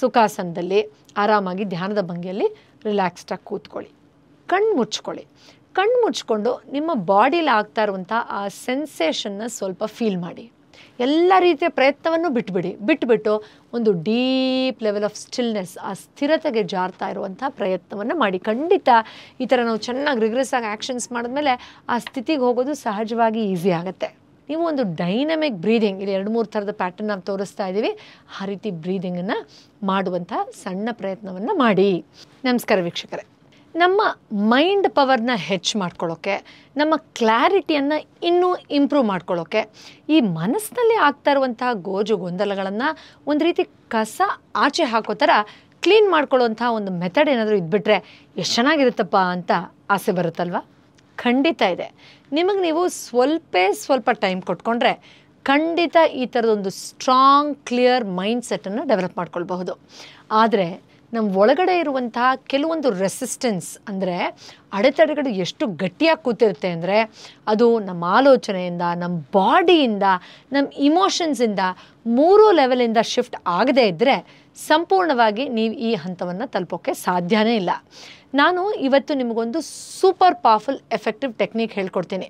ಸುಖಾಸನದಲ್ಲಿ ಆರಾಮಾಗಿ ಧ್ಯಾನದ ಭಂಗಿಯಲ್ಲಿ ರಿಲ್ಯಾಕ್ಸ್ಡಾಗಿ ಕೂತ್ಕೊಳ್ಳಿ ಕಣ್ಣು ಮುಚ್ಕೊಳ್ಳಿ ಕಣ್ಣು ಮುಚ್ಕೊಂಡು ನಿಮ್ಮ ಬಾಡಿಲಿ ಆಗ್ತಾ ಇರುವಂಥ ಆ ಸೆನ್ಸೇಷನ್ನ ಸ್ವಲ್ಪ ಫೀಲ್ ಮಾಡಿ ಎಲ್ಲ ರೀತಿಯ ಪ್ರಯತ್ನವನ್ನು ಬಿಟ್ಬಿಡಿ ಬಿಟ್ಬಿಟ್ಟು ಒಂದು ಡೀಪ್ ಲೆವೆಲ್ ಆಫ್ ಸ್ಟಿಲ್ನೆಸ್ ಆ ಸ್ಥಿರತೆಗೆ ಜಾರ್ತಾ ಇರುವಂಥ ಪ್ರಯತ್ನವನ್ನು ಮಾಡಿ ಖಂಡಿತ ಈ ಥರ ನಾವು ಚೆನ್ನಾಗಿ ರಿಗ್ರೆಸ್ ಆಗಿ ಆ್ಯಕ್ಷನ್ಸ್ ಮಾಡಿದ್ಮೇಲೆ ಆ ಸ್ಥಿತಿಗೆ ಹೋಗೋದು ಸಹಜವಾಗಿ ಈಸಿ ಆಗುತ್ತೆ ನೀವು ಒಂದು ಡೈನಮಿಕ್ ಬ್ರೀದಿಂಗ್ ಇಲ್ಲಿ ಎರಡು ಮೂರು ಥರದ ಪ್ಯಾಟರ್ನ್ ನಾವು ತೋರಿಸ್ತಾ ಇದ್ದೀವಿ ಆ ರೀತಿ ಬ್ರೀದಿಂಗನ್ನು ಮಾಡುವಂಥ ಸಣ್ಣ ಪ್ರಯತ್ನವನ್ನು ಮಾಡಿ ನಮಸ್ಕಾರ ವೀಕ್ಷಕರೇ ನಮ್ಮ ಮೈಂಡ್ ಪವರ್ನ ಹೆಚ್ಚು ಮಾಡ್ಕೊಳ್ಳೋಕ್ಕೆ ನಮ್ಮ ಕ್ಲಾರಿಟಿಯನ್ನು ಇನ್ನೂ ಇಂಪ್ರೂವ್ ಮಾಡ್ಕೊಳ್ಳೋಕ್ಕೆ ಈ ಮನಸ್ಸಿನಲ್ಲಿ ಆಗ್ತಾ ಇರುವಂತಹ ಗೋಜು ಗೊಂದಲಗಳನ್ನು ಒಂದು ರೀತಿ ಕಸ ಆಚೆ ಹಾಕೋ ಥರ ಕ್ಲೀನ್ ಮಾಡ್ಕೊಳ್ಳೋವಂಥ ಒಂದು ಮೆಥಡ್ ಏನಾದರೂ ಇದ್ಬಿಟ್ರೆ ಎಷ್ಟು ಚೆನ್ನಾಗಿರುತ್ತಪ್ಪ ಅಂತ ಆಸೆ ಬರುತ್ತಲ್ವಾ ಖಂಡಿತ ಇದೆ ನಿಮಗೆ ನೀವು ಸ್ವಲ್ಪ ಸ್ವಲ್ಪ ಟೈಮ್ ಕೊಟ್ಕೊಂಡ್ರೆ ಖಂಡಿತ ಈ ಥರದೊಂದು ಸ್ಟ್ರಾಂಗ್ ಕ್ಲಿಯರ್ ಮೈಂಡ್ ಸೆಟ್ಟನ್ನು ಡೆವಲಪ್ ಮಾಡ್ಕೊಳ್ಬಹುದು ಆದರೆ ನಮ್ಮ ಒಳಗಡೆ ಇರುವಂತಹ ಕೆಲವೊಂದು ರೆಸಿಸ್ಟೆನ್ಸ್ ಅಂದರೆ ಅಡೆತಡೆಗಳು ಎಷ್ಟು ಗಟ್ಟಿಯಾಗಿ ಕೂತಿರುತ್ತೆ ಅಂದರೆ ಅದು ನಮ್ಮ ಆಲೋಚನೆಯಿಂದ ನಮ್ಮ ಬಾಡಿಯಿಂದ ನಮ್ಮ ಇಮೋಷನ್ಸಿಂದ ಮೂರು ಲೆವೆಲಿಂದ ಶಿಫ್ಟ್ ಆಗದೇ ಇದ್ದರೆ ಸಂಪೂರ್ಣವಾಗಿ ನೀವು ಈ ಹಂತವನ್ನು ತಲುಪೋಕ್ಕೆ ಸಾಧ್ಯನೇ ಇಲ್ಲ ನಾನು ಇವತ್ತು ನಿಮಗೊಂದು ಸೂಪರ್ ಪವರ್ಫುಲ್ ಎಫೆಕ್ಟಿವ್ ಟೆಕ್ನಿಕ್ ಹೇಳ್ಕೊಡ್ತೀನಿ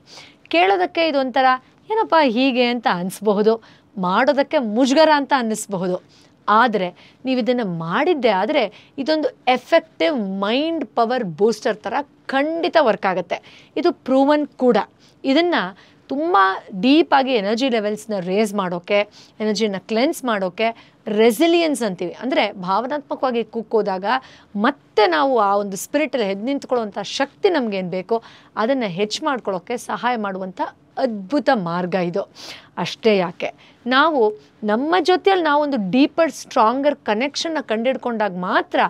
ಕೇಳೋದಕ್ಕೆ ಇದೊಂಥರ ಏನಪ್ಪ ಹೀಗೆ ಅಂತ ಅನ್ನಿಸ್ಬಹುದು ಮಾಡೋದಕ್ಕೆ ಮುಜುಗರ ಅಂತ ಅನ್ನಿಸ್ಬಹುದು ಆದರೆ ನೀವು ಇದನ್ನು ಮಾಡಿದ್ದೆ ಆದರೆ ಇದೊಂದು ಎಫೆಕ್ಟಿವ್ ಮೈಂಡ್ ಪವರ್ ಬೂಸ್ಟರ್ ಥರ ಖಂಡಿತ ವರ್ಕ್ ಆಗುತ್ತೆ ಇದು ಪ್ರೂವನ್ ಕೂಡ ಇದನ್ನು ತುಂಬ ಡೀಪಾಗಿ ಎನರ್ಜಿ ಲೆವೆಲ್ಸ್ನ ರೇಸ್ ಮಾಡೋಕ್ಕೆ ಎನರ್ಜಿನ ಕ್ಲೆನ್ಸ್ ಮಾಡೋಕ್ಕೆ ರೆಸಿಲಿಯನ್ಸ್ ಅಂತೀವಿ ಅಂದರೆ ಭಾವನಾತ್ಮಕವಾಗಿ ಕುಕ್ಕೋದಾಗ ಮತ್ತೆ ನಾವು ಆ ಒಂದು ಸ್ಪಿರಿಟಲ್ಲಿ ಹೆದ್ ನಿಂತ್ಕೊಳ್ಳುವಂಥ ಶಕ್ತಿ ನಮಗೇನು ಬೇಕೋ ಅದನ್ನು ಹೆಚ್ಚು ಮಾಡ್ಕೊಳ್ಳೋಕ್ಕೆ ಸಹಾಯ ಮಾಡುವಂಥ ಅದ್ಭುತ ಮಾರ್ಗ ಇದು ಅಷ್ಟೇ ಯಾಕೆ ನಾವು ನಮ್ಮ ಜೊತೆಯಲ್ಲಿ ನಾವೊಂದು ಡೀಪರ್ ಸ್ಟ್ರಾಂಗರ್ ಕನೆಕ್ಷನ್ನ ಕಂಡಿಡ್ಕೊಂಡಾಗ ಮಾತ್ರ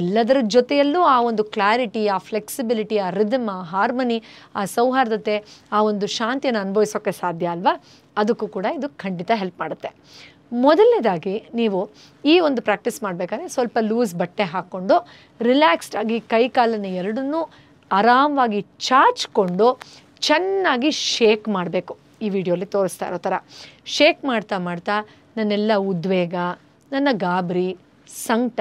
ಎಲ್ಲದರ ಜೊತೆಯಲ್ಲೂ ಆ ಒಂದು ಕ್ಲಾರಿಟಿ ಆ ಫ್ಲೆಕ್ಸಿಬಿಲಿಟಿ ಆ ರಿದಮ್ ಆ ಹಾರ್ಮನಿ ಆ ಸೌಹಾರ್ದತೆ ಆ ಒಂದು ಶಾಂತಿಯನ್ನು ಅನುಭವಿಸೋಕ್ಕೆ ಸಾಧ್ಯ ಅಲ್ವಾ ಅದಕ್ಕೂ ಕೂಡ ಇದು ಖಂಡಿತ ಹೆಲ್ಪ್ ಮಾಡುತ್ತೆ ಮೊದಲನೇದಾಗಿ ನೀವು ಈ ಒಂದು ಪ್ರಾಕ್ಟೀಸ್ ಮಾಡಬೇಕಾದ್ರೆ ಸ್ವಲ್ಪ ಲೂಸ್ ಬಟ್ಟೆ ಹಾಕ್ಕೊಂಡು ರಿಲ್ಯಾಕ್ಸ್ಡ್ ಆಗಿ ಕೈ ಕಾಲನ್ನ ಎರಡನ್ನೂ ಆರಾಮವಾಗಿ ಚಾಚ್ಕೊಂಡು ಚೆನ್ನಾಗಿ ಶೇಕ್ ಮಾಡಬೇಕು ಈ ವಿಡಿಯೋಲಿ ತೋರಿಸ್ತಾ ಇರೋ ಥರ ಶೇಕ್ ಮಾಡ್ತಾ ಮಾಡ್ತಾ ನನ್ನೆಲ್ಲ ಉದ್ವೇಗ ನನ್ನ ಗಾಬರಿ ಸಂಕಟ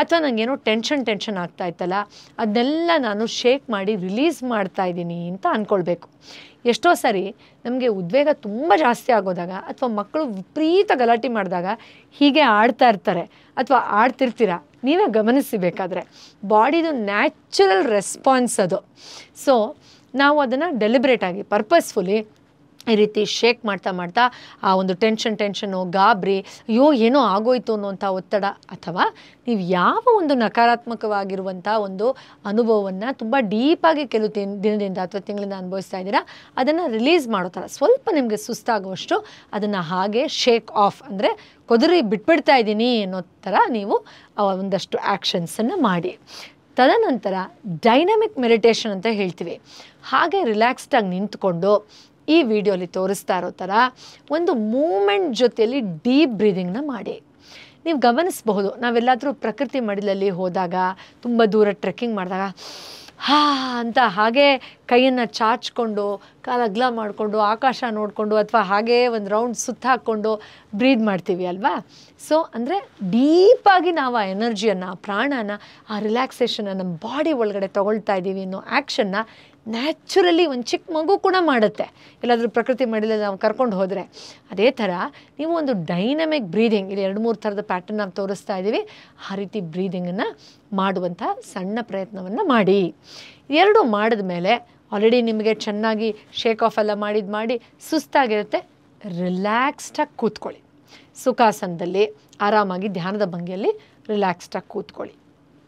ಅಥವಾ ನನಗೇನೋ ಟೆನ್ಷನ್ ಟೆನ್ಷನ್ ಆಗ್ತಾ ಇತ್ತಲ್ಲ ಅದನ್ನೆಲ್ಲ ನಾನು ಶೇಕ್ ಮಾಡಿ ರಿಲೀಸ್ ಮಾಡ್ತಾ ಇದ್ದೀನಿ ಅಂತ ಅಂದ್ಕೊಳ್ಬೇಕು ಎಷ್ಟೋ ಸಾರಿ ನಮಗೆ ಉದ್ವೇಗ ತುಂಬ ಜಾಸ್ತಿ ಆಗೋದಾಗ ಅಥವಾ ಮಕ್ಕಳು ವಿಪರೀತ ಗಲಾಟೆ ಮಾಡಿದಾಗ ಹೀಗೆ ಆಡ್ತಾ ಇರ್ತಾರೆ ಅಥವಾ ಆಡ್ತಿರ್ತೀರ ನೀವೇ ಬೇಕಾದರೆ ಬಾಡಿದು ನ್ಯಾಚುರಲ್ ರೆಸ್ಪಾನ್ಸ್ ಅದು ಸೊ ನಾವು ಅದನ್ನು ಡೆಲಿಬ್ರೇಟಾಗಿ ಪರ್ಪಸ್ಫುಲಿ ಈ ರೀತಿ ಶೇಕ್ ಮಾಡ್ತಾ ಮಾಡ್ತಾ ಆ ಒಂದು ಟೆನ್ಷನ್ ಟೆನ್ಷನು ಗಾಬರಿ ಅಯ್ಯೋ ಏನೋ ಆಗೋಯ್ತು ಅನ್ನೋಂಥ ಒತ್ತಡ ಅಥವಾ ನೀವು ಯಾವ ಒಂದು ನಕಾರಾತ್ಮಕವಾಗಿರುವಂಥ ಒಂದು ಅನುಭವವನ್ನು ತುಂಬ ಡೀಪಾಗಿ ಕೆಲವು ತಿನ್ ದಿನದಿಂದ ಅಥವಾ ತಿಂಗಳಿಂದ ಅನುಭವಿಸ್ತಾ ಇದ್ದೀರಾ ಅದನ್ನು ರಿಲೀಸ್ ಮಾಡೋ ಥರ ಸ್ವಲ್ಪ ನಿಮಗೆ ಸುಸ್ತಾಗುವಷ್ಟು ಅದನ್ನು ಹಾಗೆ ಶೇಕ್ ಆಫ್ ಅಂದರೆ ಕೊದರಿ ಬಿಟ್ಬಿಡ್ತಾ ಇದ್ದೀನಿ ಅನ್ನೋ ಥರ ನೀವು ಒಂದಷ್ಟು ಆ್ಯಕ್ಷನ್ಸನ್ನು ಮಾಡಿ ತದನಂತರ ಡೈನಮಿಕ್ ಮೆಡಿಟೇಷನ್ ಅಂತ ಹೇಳ್ತೀವಿ ಹಾಗೆ ರಿಲ್ಯಾಕ್ಸ್ಡಾಗಿ ನಿಂತ್ಕೊಂಡು ಈ ವಿಡಿಯೋಲಿ ತೋರಿಸ್ತಾ ಇರೋ ಥರ ಒಂದು ಮೂಮೆಂಟ್ ಜೊತೆಯಲ್ಲಿ ಡೀಪ್ ಬ್ರೀದಿಂಗ್ನ ಮಾಡಿ ನೀವು ಗಮನಿಸಬಹುದು ನಾವೆಲ್ಲಾದರೂ ಪ್ರಕೃತಿ ಮಡಿಲಲ್ಲಿ ಹೋದಾಗ ತುಂಬ ದೂರ ಟ್ರೆಕ್ಕಿಂಗ್ ಮಾಡಿದಾಗ ಹಾ ಅಂತ ಹಾಗೆ ಕೈಯನ್ನು ಚಾಚ್ಕೊಂಡು ಕಾಲಗ್ಲ ಮಾಡಿಕೊಂಡು ಆಕಾಶ ನೋಡಿಕೊಂಡು ಅಥವಾ ಹಾಗೆ ಒಂದು ರೌಂಡ್ ಸುತ್ತಾಕ್ಕೊಂಡು ಬ್ರೀದ್ ಮಾಡ್ತೀವಿ ಅಲ್ವಾ ಸೊ ಅಂದರೆ ಡೀಪಾಗಿ ನಾವು ಆ ಎನರ್ಜಿಯನ್ನು ಆ ಪ್ರಾಣನ ಆ ರಿಲ್ಯಾಕ್ಸೇಷನ್ನ ನಮ್ಮ ಬಾಡಿ ಒಳಗಡೆ ತೊಗೊಳ್ತಾ ಇದ್ದೀವಿ ಅನ್ನೋ ಆ್ಯಕ್ಷನ್ನ ನ್ಯಾಚುರಲಿ ಒಂದು ಚಿಕ್ಕ ಮಗು ಕೂಡ ಮಾಡುತ್ತೆ ಎಲ್ಲಾದರೂ ಪ್ರಕೃತಿ ಮಡಿಲಲ್ಲಿ ನಾವು ಕರ್ಕೊಂಡು ಹೋದರೆ ಅದೇ ಥರ ನೀವು ಒಂದು ಡೈನಮಿಕ್ ಬ್ರೀದಿಂಗ್ ಇಲ್ಲಿ ಎರಡು ಮೂರು ಥರದ ಪ್ಯಾಟರ್ನ್ ನಾವು ತೋರಿಸ್ತಾ ಇದ್ದೀವಿ ಆ ರೀತಿ ಬ್ರೀದಿಂಗನ್ನು ಮಾಡುವಂಥ ಸಣ್ಣ ಪ್ರಯತ್ನವನ್ನು ಮಾಡಿ ಎರಡು ಮಾಡಿದ ಮೇಲೆ ಆಲ್ರೆಡಿ ನಿಮಗೆ ಚೆನ್ನಾಗಿ ಶೇಕ್ ಆಫ್ ಎಲ್ಲ ಮಾಡಿದ್ದು ಮಾಡಿ ಸುಸ್ತಾಗಿರುತ್ತೆ ರಿಲ್ಯಾಕ್ಸ್ಡಾಗಿ ಕೂತ್ಕೊಳ್ಳಿ ಸುಖಾಸನದಲ್ಲಿ ಆರಾಮಾಗಿ ಧ್ಯಾನದ ಭಂಗಿಯಲ್ಲಿ ರಿಲ್ಯಾಕ್ಸ್ಡಾಗಿ ಕೂತ್ಕೊಳ್ಳಿ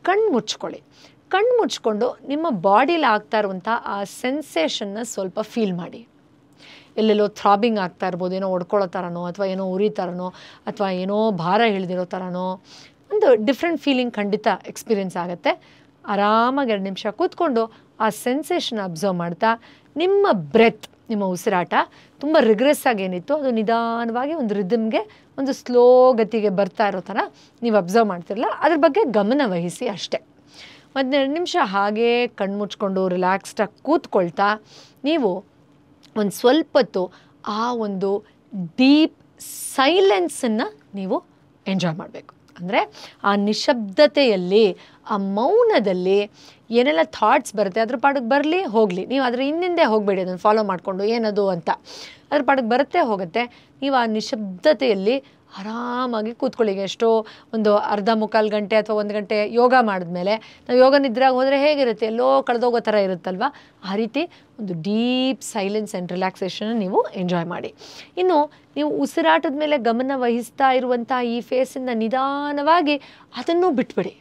ಕಣ್ಣು ಮುಚ್ಕೊಳ್ಳಿ ಕಣ್ಣು ಮುಚ್ಕೊಂಡು ನಿಮ್ಮ ಬಾಡಿಲಿ ಆಗ್ತಾ ಇರುವಂಥ ಆ ಸೆನ್ಸೇಷನ್ನ ಸ್ವಲ್ಪ ಫೀಲ್ ಮಾಡಿ ಎಲ್ಲೆಲ್ಲೋ ಥ್ರಾಬಿಂಗ್ ಆಗ್ತಾ ಇರ್ಬೋದು ಏನೋ ಒಡ್ಕೊಳ್ಳೋ ಥರನೋ ಅಥವಾ ಏನೋ ಉರಿ ಥರನೋ ಅಥವಾ ಏನೋ ಭಾರ ಹಿಡಿದಿರೋ ಥರನೋ ಒಂದು ಡಿಫ್ರೆಂಟ್ ಫೀಲಿಂಗ್ ಖಂಡಿತ ಎಕ್ಸ್ಪೀರಿಯೆನ್ಸ್ ಆಗುತ್ತೆ ಆರಾಮಾಗಿ ಎರಡು ನಿಮಿಷ ಕೂತ್ಕೊಂಡು ಆ ಸೆನ್ಸೇಷನ್ ಅಬ್ಸರ್ವ್ ಮಾಡ್ತಾ ನಿಮ್ಮ ಬ್ರೆತ್ ನಿಮ್ಮ ಉಸಿರಾಟ ತುಂಬ ರಿಗ್ರೆಸ್ ಆಗಿ ಏನಿತ್ತು ಅದು ನಿಧಾನವಾಗಿ ಒಂದು ರಿದಮ್ಗೆ ಒಂದು ಸ್ಲೋ ಗತಿಗೆ ಬರ್ತಾ ಇರೋ ಥರ ನೀವು ಅಬ್ಸರ್ವ್ ಮಾಡ್ತಿರಲ್ಲ ಅದ್ರ ಬಗ್ಗೆ ಗಮನ ವಹಿಸಿ ಅಷ್ಟೇ ಒಂದೆರಡು ನಿಮಿಷ ಹಾಗೇ ಕಣ್ಮುಚ್ಕೊಂಡು ರಿಲ್ಯಾಕ್ಸ್ಡಾಗಿ ಕೂತ್ಕೊಳ್ತಾ ನೀವು ಒಂದು ಸ್ವಲ್ಪ ಆ ಒಂದು ಡೀಪ್ ಸೈಲೆನ್ಸನ್ನು ನೀವು ಎಂಜಾಯ್ ಮಾಡಬೇಕು ಅಂದರೆ ಆ ನಿಶಬ್ದತೆಯಲ್ಲಿ ಆ ಮೌನದಲ್ಲಿ ಏನೆಲ್ಲ ಥಾಟ್ಸ್ ಬರುತ್ತೆ ಅದ್ರ ಪಾಡಕ್ಕೆ ಬರಲಿ ಹೋಗಲಿ ನೀವು ಅದರ ಹಿಂದಿಂದೆ ಹೋಗಬೇಡಿ ಅದನ್ನು ಫಾಲೋ ಮಾಡಿಕೊಂಡು ಏನದು ಅಂತ ಅದ್ರ ಪಾಡಕ್ಕೆ ಬರುತ್ತೆ ಹೋಗುತ್ತೆ ನೀವು ಆ ನಿಶಬ್ದತೆಯಲ್ಲಿ ಆರಾಮಾಗಿ ಕೂತ್ಕೊಳ್ಳಿ ಎಷ್ಟೋ ಒಂದು ಅರ್ಧ ಮುಕ್ಕಾಲು ಗಂಟೆ ಅಥವಾ ಒಂದು ಗಂಟೆ ಯೋಗ ಮಾಡಿದ್ಮೇಲೆ ನಾವು ಯೋಗ ನಿದ್ರಾಗ ಹೋದರೆ ಹೇಗಿರುತ್ತೆ ಎಲ್ಲೋ ಕಳೆದೋಗೋ ಥರ ಇರುತ್ತಲ್ವ ಆ ರೀತಿ ಒಂದು ಡೀಪ್ ಸೈಲೆನ್ಸ್ ಆ್ಯಂಡ್ ರಿಲ್ಯಾಕ್ಸೇಷನ್ ನೀವು ಎಂಜಾಯ್ ಮಾಡಿ ಇನ್ನು ನೀವು ಉಸಿರಾಟದ ಮೇಲೆ ಗಮನ ವಹಿಸ್ತಾ ಇರುವಂಥ ಈ ಫೇಸನ್ನು ನಿಧಾನವಾಗಿ ಅದನ್ನು ಬಿಟ್ಬಿಡಿ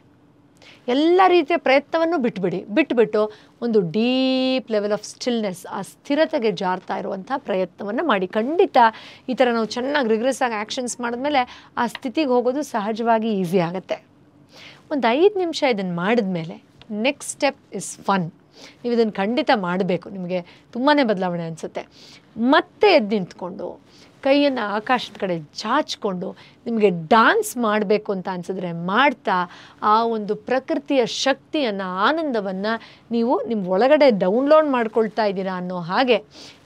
ಎಲ್ಲ ರೀತಿಯ ಪ್ರಯತ್ನವನ್ನು ಬಿಟ್ಬಿಡಿ ಬಿಟ್ಬಿಟ್ಟು ಒಂದು ಡೀಪ್ ಲೆವೆಲ್ ಆಫ್ ಸ್ಟಿಲ್ನೆಸ್ ಆ ಸ್ಥಿರತೆಗೆ ಜಾರ್ತಾ ಇರುವಂಥ ಪ್ರಯತ್ನವನ್ನು ಮಾಡಿ ಖಂಡಿತ ಈ ಥರ ನಾವು ಚೆನ್ನಾಗಿ ರಿಗ್ರೆಸ್ ಆಗಿ ಆ್ಯಕ್ಷನ್ಸ್ ಮಾಡಿದ್ಮೇಲೆ ಆ ಸ್ಥಿತಿಗೆ ಹೋಗೋದು ಸಹಜವಾಗಿ ಈಸಿ ಆಗುತ್ತೆ ಒಂದು ಐದು ನಿಮಿಷ ಇದನ್ನು ಮಾಡಿದ್ಮೇಲೆ ನೆಕ್ಸ್ಟ್ ಸ್ಟೆಪ್ ಇಸ್ ಫನ್ ನೀವು ಇದನ್ನು ಖಂಡಿತ ಮಾಡಬೇಕು ನಿಮಗೆ ತುಂಬಾ ಬದಲಾವಣೆ ಅನಿಸುತ್ತೆ ಮತ್ತೆ ಎದ್ದು ನಿಂತ್ಕೊಂಡು ಕೈಯನ್ನು ಆಕಾಶದ ಕಡೆ ಚಾಚಿಕೊಂಡು ನಿಮಗೆ ಡಾನ್ಸ್ ಮಾಡಬೇಕು ಅಂತ ಅನಿಸಿದ್ರೆ ಮಾಡ್ತಾ ಆ ಒಂದು ಪ್ರಕೃತಿಯ ಶಕ್ತಿಯನ್ನು ಆನಂದವನ್ನು ನೀವು ನಿಮ್ಮ ಒಳಗಡೆ ಡೌನ್ಲೋಡ್ ಮಾಡ್ಕೊಳ್ತಾ ಇದ್ದೀರಾ ಅನ್ನೋ ಹಾಗೆ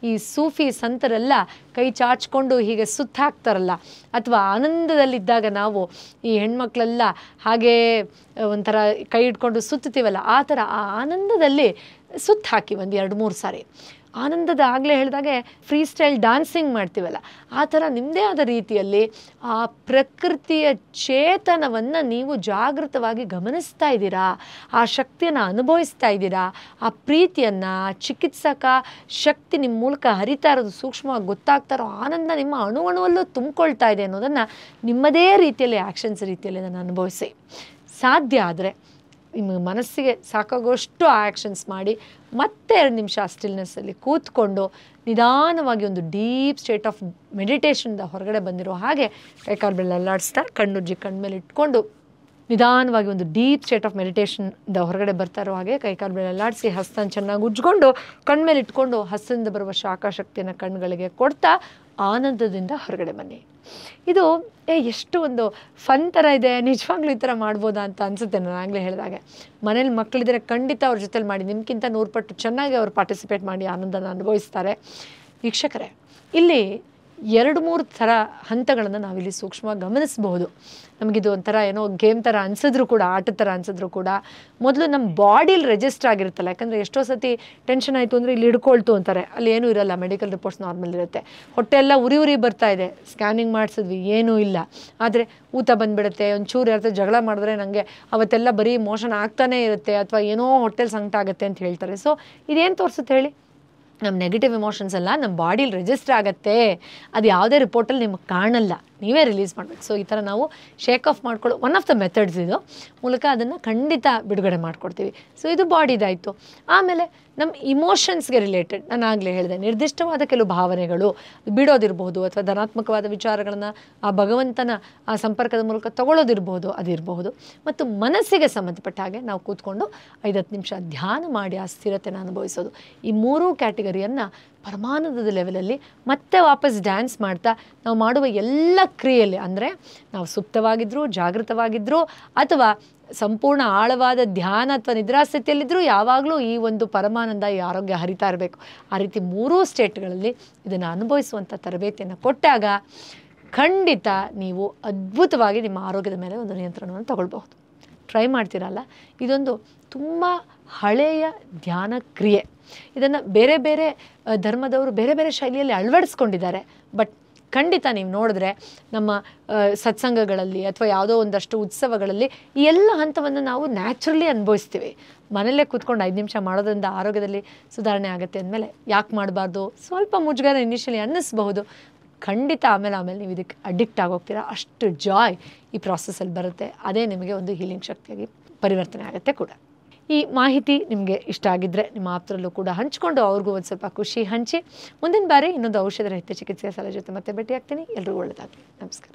ಈ ಸೂಫಿ ಸಂತರೆಲ್ಲ ಕೈ ಚಾಚ್ಕೊಂಡು ಹೀಗೆ ಸುತ್ತಾಕ್ತಾರಲ್ಲ ಅಥವಾ ಆನಂದದಲ್ಲಿದ್ದಾಗ ನಾವು ಈ ಹೆಣ್ಮಕ್ಳೆಲ್ಲ ಹಾಗೇ ಒಂಥರ ಕೈ ಇಟ್ಕೊಂಡು ಸುತ್ತೀವಲ್ಲ ಆ ಥರ ಆ ಆನಂದದಲ್ಲಿ ಸುತ್ತಾಕಿ ಒಂದು ಎರಡು ಮೂರು ಸಾರಿ ಆನಂದದ ಆಗಲೇ ಹೇಳಿದಾಗೆ ಫ್ರೀ ಸ್ಟೈಲ್ ಡ್ಯಾನ್ಸಿಂಗ್ ಮಾಡ್ತೀವಲ್ಲ ಆ ಥರ ನಿಮ್ಮದೇ ಆದ ರೀತಿಯಲ್ಲಿ ಆ ಪ್ರಕೃತಿಯ ಚೇತನವನ್ನು ನೀವು ಜಾಗೃತವಾಗಿ ಗಮನಿಸ್ತಾ ಇದ್ದೀರಾ ಆ ಶಕ್ತಿಯನ್ನು ಅನುಭವಿಸ್ತಾ ಇದ್ದೀರಾ ಆ ಪ್ರೀತಿಯನ್ನು ಆ ಚಿಕಿತ್ಸಕ ಶಕ್ತಿ ನಿಮ್ಮ ಮೂಲಕ ಹರಿತಾ ಇರೋದು ಸೂಕ್ಷ್ಮವಾಗಿ ಗೊತ್ತಾಗ್ತಾ ಇರೋ ಆನಂದ ನಿಮ್ಮ ಅಣುವಣುವಲ್ಲೂ ತುಂಬಿಕೊಳ್ತಾ ಇದೆ ಅನ್ನೋದನ್ನು ನಿಮ್ಮದೇ ರೀತಿಯಲ್ಲಿ ಆ್ಯಕ್ಷನ್ಸ್ ರೀತಿಯಲ್ಲಿ ನಾನು ಅನುಭವಿಸಿ ಸಾಧ್ಯ ಆದರೆ ನಿಮ್ಮ ಮನಸ್ಸಿಗೆ ಸಾಕಾಗೋಷ್ಟು ಆ್ಯಕ್ಷನ್ಸ್ ಮಾಡಿ ಮತ್ತೆ ಎರಡು ನಿಮಿಷ ಸ್ಟಿಲ್ನೆಸ್ಸಲ್ಲಿ ಕೂತ್ಕೊಂಡು ನಿಧಾನವಾಗಿ ಒಂದು ಡೀಪ್ ಸ್ಟೇಟ್ ಆಫ್ ಮೆಡಿಟೇಷನ್ದ ಹೊರಗಡೆ ಬಂದಿರೋ ಹಾಗೆ ಕೈಕಾಲು ಅಲ್ಲಾಡಿಸ್ತಾ ಕಣ್ಣುಜ್ಜಿ ಮೇಲೆ ಇಟ್ಕೊಂಡು ನಿಧಾನವಾಗಿ ಒಂದು ಡೀಪ್ ಸ್ಟೇಟ್ ಆಫ್ ಮೆಡಿಟೇಷನ್ದ ಹೊರಗಡೆ ಬರ್ತಾ ಇರೋ ಹಾಗೆ ಕೈಕಾಲು ಅಲ್ಲಾಡಿಸಿ ಹಸ್ತನ ಚೆನ್ನಾಗಿ ಉಜ್ಕೊಂಡು ಕಣ್ಮೇಲೆ ಇಟ್ಕೊಂಡು ಹಸ್ತದಿಂದ ಬರುವ ಶಾಖಶಕ್ತಿಯನ್ನು ಕಣ್ಣುಗಳಿಗೆ ಕೊಡ್ತಾ ಆನಂದದಿಂದ ಹೊರಗಡೆ ಬನ್ನಿ ಇದು ಏ ಎಷ್ಟು ಒಂದು ಫನ್ ಥರ ಇದೆ ನಿಜವಾಗ್ಲೂ ಈ ಥರ ಮಾಡ್ಬೋದಾ ಅಂತ ಅನಿಸುತ್ತೆ ನಾನು ಆಗಲೇ ಹೇಳಿದಾಗೆ ಮನೇಲಿ ಮಕ್ಕಳಿದ್ರೆ ಖಂಡಿತ ಅವ್ರ ಜೊತೆಲಿ ಮಾಡಿ ನಿಮ್ಗಿಂತ ನೂರು ಪಟ್ಟು ಚೆನ್ನಾಗಿ ಅವ್ರು ಪಾರ್ಟಿಸಿಪೇಟ್ ಮಾಡಿ ಆನಂದನ ಅನುಭವಿಸ್ತಾರೆ ವೀಕ್ಷಕರೇ ಇಲ್ಲಿ ಎರಡು ಮೂರು ಥರ ಹಂತಗಳನ್ನು ನಾವಿಲ್ಲಿ ಸೂಕ್ಷ್ಮವಾಗಿ ಗಮನಿಸಬಹುದು ನಮಗಿದು ಒಂಥರ ಏನೋ ಗೇಮ್ ಥರ ಅನಿಸಿದ್ರು ಕೂಡ ಆಟದ ಥರ ಅನಿಸಿದ್ರು ಕೂಡ ಮೊದಲು ನಮ್ಮ ಬಾಡಿಲಿ ರೆಜಿಸ್ಟರ್ ಆಗಿರುತ್ತಲ್ಲ ಯಾಕಂದರೆ ಎಷ್ಟೋ ಸತಿ ಟೆನ್ಷನ್ ಆಯಿತು ಅಂದರೆ ಇಲ್ಲಿ ಹಿಡ್ಕೊಳ್ತು ಅಂತಾರೆ ಅಲ್ಲಿ ಏನೂ ಇರಲ್ಲ ಮೆಡಿಕಲ್ ರಿಪೋರ್ಟ್ಸ್ ನಾರ್ಮಲ್ ಇರುತ್ತೆ ಹೊಟ್ಟೆ ಎಲ್ಲ ಉರಿ ಉರಿ ಬರ್ತಾ ಇದೆ ಸ್ಕ್ಯಾನಿಂಗ್ ಮಾಡಿಸಿದ್ವಿ ಏನೂ ಇಲ್ಲ ಆದರೆ ಊತ ಬಂದುಬಿಡುತ್ತೆ ಒಂಚೂರು ಯಾರತ್ರ ಜಗಳ ಮಾಡಿದ್ರೆ ನನಗೆ ಅವತ್ತೆಲ್ಲ ಬರೀ ಮೋಷನ್ ಆಗ್ತಾನೇ ಇರುತ್ತೆ ಅಥವಾ ಏನೋ ಹೊಟ್ಟೆಲಿ ಸಂಕಟ ಆಗುತ್ತೆ ಅಂತ ಹೇಳ್ತಾರೆ ಸೊ ಇದೇನು ತೋರಿಸುತ್ತೆ ಹೇಳಿ ನಮ್ಮ ನೆಗೆಟಿವ್ ಇಮೋಷನ್ಸ್ ಎಲ್ಲ ನಮ್ಮ ಬಾಡಿಲಿ ರಿಜಿಸ್ಟರ್ ಆಗುತ್ತೆ ಅದು ಯಾವುದೇ ರಿಪೋರ್ಟಲ್ಲಿ ನಿಮಗೆ ಕಾಣಲ್ಲ ನೀವೇ ರಿಲೀಸ್ ಮಾಡಬೇಕು ಸೊ ಈ ಥರ ನಾವು ಶೇಕ್ ಆಫ್ ಮಾಡ್ಕೊಳ್ಳೋ ಒನ್ ಆಫ್ ದ ಮೆಥಡ್ಸ್ ಇದು ಮೂಲಕ ಅದನ್ನು ಖಂಡಿತ ಬಿಡುಗಡೆ ಮಾಡ್ಕೊಡ್ತೀವಿ ಸೊ ಇದು ಬಾಡಿದಾಯಿತು ಆಮೇಲೆ ನಮ್ಮ ಇಮೋಷನ್ಸ್ಗೆ ರಿಲೇಟೆಡ್ ನಾನು ಆಗಲೇ ಹೇಳಿದೆ ನಿರ್ದಿಷ್ಟವಾದ ಕೆಲವು ಭಾವನೆಗಳು ಬಿಡೋದಿರ್ಬೋದು ಅಥವಾ ಧನಾತ್ಮಕವಾದ ವಿಚಾರಗಳನ್ನು ಆ ಭಗವಂತನ ಆ ಸಂಪರ್ಕದ ಮೂಲಕ ತಗೊಳ್ಳೋದಿರ್ಬೋದು ಅದಿರಬಹುದು ಮತ್ತು ಮನಸ್ಸಿಗೆ ಸಂಬಂಧಪಟ್ಟ ಹಾಗೆ ನಾವು ಕೂತ್ಕೊಂಡು ಐದತ್ತು ನಿಮಿಷ ಧ್ಯಾನ ಮಾಡಿ ಆ ಸ್ಥಿರತೆನ ಅನುಭವಿಸೋದು ಈ ಮೂರೂ ಕ್ಯಾಟಗರಿಯನ್ನು ಪರಮಾನಂದದ ಲೆವೆಲಲ್ಲಿ ಮತ್ತೆ ವಾಪಸ್ ಡ್ಯಾನ್ಸ್ ಮಾಡ್ತಾ ನಾವು ಮಾಡುವ ಎಲ್ಲ ಕ್ರಿಯೆಯಲ್ಲಿ ಅಂದರೆ ನಾವು ಸುಪ್ತವಾಗಿದ್ದರೂ ಜಾಗೃತವಾಗಿದ್ದರೂ ಅಥವಾ ಸಂಪೂರ್ಣ ಆಳವಾದ ಧ್ಯಾನ ಅಥವಾ ನಿದ್ರಾಸ್ಥಿತಿಯಲ್ಲಿದ್ದರೂ ಯಾವಾಗಲೂ ಈ ಒಂದು ಪರಮಾನಂದ ಈ ಆರೋಗ್ಯ ಹರಿತಾ ಇರಬೇಕು ಆ ರೀತಿ ಮೂರೂ ಸ್ಟೇಟ್ಗಳಲ್ಲಿ ಇದನ್ನು ಅನುಭವಿಸುವಂಥ ತರಬೇತಿಯನ್ನು ಕೊಟ್ಟಾಗ ಖಂಡಿತ ನೀವು ಅದ್ಭುತವಾಗಿ ನಿಮ್ಮ ಆರೋಗ್ಯದ ಮೇಲೆ ಒಂದು ನಿಯಂತ್ರಣವನ್ನು ತಗೊಳ್ಬಹುದು ಟ್ರೈ ಮಾಡ್ತೀರಲ್ಲ ಇದೊಂದು ತುಂಬ ಹಳೆಯ ಧ್ಯಾನ ಕ್ರಿಯೆ ಇದನ್ನು ಬೇರೆ ಬೇರೆ ಧರ್ಮದವರು ಬೇರೆ ಬೇರೆ ಶೈಲಿಯಲ್ಲಿ ಅಳವಡಿಸ್ಕೊಂಡಿದ್ದಾರೆ ಬಟ್ ಖಂಡಿತ ನೀವು ನೋಡಿದ್ರೆ ನಮ್ಮ ಸತ್ಸಂಗಗಳಲ್ಲಿ ಅಥವಾ ಯಾವುದೋ ಒಂದಷ್ಟು ಉತ್ಸವಗಳಲ್ಲಿ ಈ ಎಲ್ಲ ಹಂತವನ್ನು ನಾವು ನ್ಯಾಚುರಲಿ ಅನುಭವಿಸ್ತೀವಿ ಮನೆಯಲ್ಲೇ ಕೂತ್ಕೊಂಡು ಐದು ನಿಮಿಷ ಮಾಡೋದ್ರಿಂದ ಆರೋಗ್ಯದಲ್ಲಿ ಸುಧಾರಣೆ ಆಗುತ್ತೆ ಅಂದಮೇಲೆ ಯಾಕೆ ಮಾಡಬಾರ್ದು ಸ್ವಲ್ಪ ಮುಜುಗರ ಇನಿಷಿಯಲಿ ಅನ್ನಿಸ್ಬಹುದು ಖಂಡಿತ ಆಮೇಲೆ ಆಮೇಲೆ ನೀವು ಇದಕ್ಕೆ ಅಡಿಕ್ಟ್ ಆಗೋಗ್ತೀರಾ ಅಷ್ಟು ಜಾಯ್ ಈ ಪ್ರಾಸೆಸಲ್ಲಿ ಬರುತ್ತೆ ಅದೇ ನಿಮಗೆ ಒಂದು ಹೀಲಿಂಗ್ ಶಕ್ತಿಯಾಗಿ ಪರಿವರ್ತನೆ ಆಗುತ್ತೆ ಕೂಡ ಈ ಮಾಹಿತಿ ನಿಮಗೆ ಇಷ್ಟ ಆಗಿದ್ರೆ ನಿಮ್ಮ ಆಪ್ತರಲ್ಲೂ ಕೂಡ ಹಂಚಿಕೊಂಡು ಅವ್ರಿಗೂ ಒಂದು ಸ್ವಲ್ಪ ಖುಷಿ ಹಂಚಿ ಮುಂದಿನ ಬಾರಿ ಇನ್ನೊಂದು ಔಷಧ ರಹಿತ ಚಿಕಿತ್ಸೆಯ ಸಲಹೆ ಜೊತೆ ಮತ್ತೆ ಭೇಟಿಯಾಗ್ತೀನಿ ಎಲ್ಲರಿಗೂ ಒಳ್ಳೆಯದಾಗಲಿ ನಮಸ್ಕಾರ